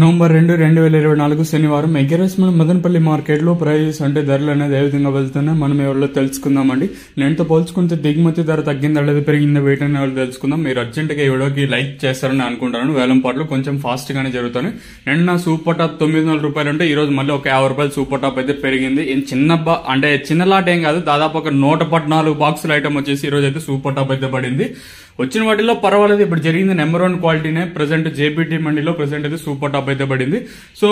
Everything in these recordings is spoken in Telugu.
నవంబర్ రెండు రెండు వేల ఇరవై నాలుగు శనివారం ఎగ్గరేస్మన్ మదనపల్లి మార్కెట్లో ప్రైజెస్ అంటే ధరలు అనేది ఏ విధంగా వెళ్తున్నాయి మనం ఎవరిలో తెలుసుకుందామండి నేనుతో పోల్చుకుంటే దిగుమతి ధర తగ్గిందా లేదా పెరిగిందా వేటని అనే వాళ్ళు తెలుసుకుందాం మీరు అర్జెంట్గా ఈ వీడియోకి లైక్ చేస్తారని అనుకుంటాను వేలం పాటలు కొంచెం ఫాస్ట్గానే జరుగుతాను నేను నా సూపర్ టాప్ తొమ్మిది వందల రూపాయలు ఉంటే రోజు మళ్ళీ ఒక యాభై రూపాయలు సూపర్ టాప్ అయితే పెరిగింది చిన్న అంటే చిన్న లాట్ ఏం కాదు దాదాపు ఒక నూట పద్నాలుగు బాక్సుల ఐటమ్ వచ్చేసి రోజు అయితే సూపర్ టాప్ అయితే పడింది వచ్చిన వాటిలో పర్వాలేదు ఇప్పుడు జరిగింది నెంబర్ వన్ క్వాలిటీనే ప్రజెంట్ జేబీటీ మండీలో ప్రజెంట్ అయితే సూపర్ టాప్ అయితే పడింది సో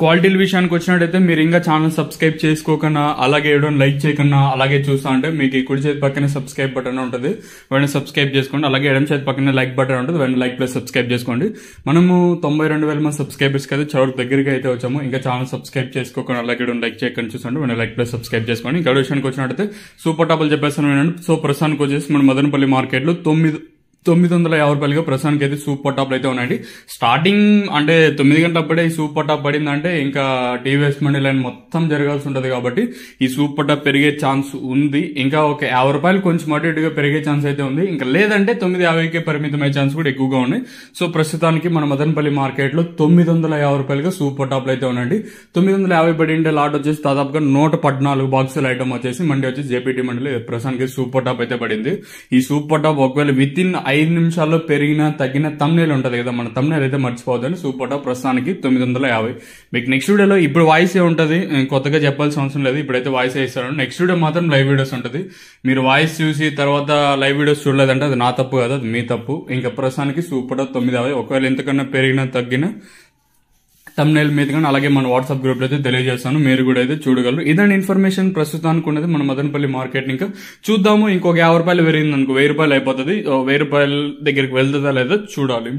క్వాలిటీల విషయానికి వచ్చినట్టయితే మీరు ఇంకా ఛానల్ సబ్స్క్రైబ్ చేసుకోకన్నా అలాగే ఏడో లైక్ చేయకుండా అలాగే చూస్తా ఉంటే మీకు కుడి చేతి పక్కనే సబ్స్క్రైబ్ బటన్ ఉంటుంది వెంటనే సబ్స్క్రైబ్ చేసుకోండి అలాగే ఎడం చేతి పక్కనే లైక్ బటన్ ఉంటుంది వెంటనే లైక్ ప్లస్ సబ్స్క్రైబ్ చేసుకోండి మనము తొంభై రెండు వేల మంది సబ్స్క్రైబర్స్ అయితే చాలా దగ్గరికి అయితే వచ్చాము ఇంకా ఛానల్ సబ్స్క్రైబ్ చేసుకోకుండా అలాగే ఏడో లైక్ చేయకుండా చూసుకోండి వెంటనే లైక్ ప్లస్ సబ్స్క్రైబ్ చేసుకోండి ఇంకా విషయానికి వచ్చినట్టయితే సూపర్ టాపులు చెప్పేస్తాను సో ప్రస్తుతానికి వచ్చేసి మన మదనపల్లి మార్కెట్లో తొమ్మిది తొమ్మిది వందల యాభై రూపాయలుగా ప్రస్తుతానికి అయితే సూప్ పొట్టాపులు అయితే ఉన్నాయండి స్టార్టింగ్ అంటే తొమ్మిది గంటలప్పుడే ఈ సూప్ పొట్టాపు పడిందంటే ఇంకా టీవీఎస్ వేస్ట్ లైన్ మొత్తం జరగాల్సి ఉంటుంది కాబట్టి ఈ సూప్ టాప్ పెరిగే ఛాన్స్ ఉంది ఇంకా ఒక యాభై రూపాయలు కొంచెం అటు ఇటుగా పెరిగే ఛాన్స్ అయితే ఉంది ఇంకా లేదంటే తొమ్మిది యాభైకే పరిమితమయ్యే ఛాన్స్ కూడా ఎక్కువగా ఉన్నాయి సో ప్రస్తుతానికి మన మదనపల్లి మార్కెట్లో తొమ్మిది వందల యాభై రూపాయలుగా సూప్ పొట్టాపులు అయితే ఉన్నాయండి తొమ్మిది వందల యాభై ఉండే లాట్ వచ్చేసి దాదాపుగా నూట పద్నాలుగు బాక్సుల ఐటమ్ వచ్చేసి మండీ వచ్చి జేపీటీ మండలి ప్రస్తుతానికి సూప్ టాప్ అయితే పడింది ఈ సూప్ టాప్ ఒకవేళ విత్ ఇన్ ఐదు నిమిషాల్లో పెరిగిన తగ్గిన తమ్నేలు ఉంటుంది కదా మన తమ్నేలు అయితే మర్చిపోవద్దని సూపర్టా ప్రస్తుతానికి తొమ్మిది వందల యాభై మీకు నెక్స్ట్ వీడియోలో ఇప్పుడు ఏ ఉంటుంది కొత్తగా చెప్పాల్సిన అవసరం లేదు ఇప్పుడైతే వాయిస్ వేస్తారు నెక్స్ట్ వీడియో మాత్రం లైవ్ వీడియోస్ ఉంటుంది మీరు వాయిస్ చూసి తర్వాత లైవ్ వీడియోస్ చూడలేదంటే అది నా తప్పు కదా అది మీ తప్పు ఇంకా ప్రస్తుతానికి సూపర్టా తొమ్మిది యాభై ఒకవేళ ఎంతకన్నా పెరిగినా తగ్గినా తమ్నైల్ మీద కానీ అలాగే మన వాట్సాప్ గ్రూప్ అయితే తెలియజేస్తాను మీరు కూడా అయితే చూడగలరు ఇదండి ఇన్ఫర్మేషన్ ప్రస్తుతానికి ఉన్నది మన మదనపల్లి మార్కెట్ ఇంకా చూద్దాము ఇంకొక యాభై రూపాయలు పెరిగింది అనుకో వెయ్యి రూపాయలు అయిపోతుంది వెయ్యి రూపాయల దగ్గరికి వెళ్తుందా లేదా చూడాలి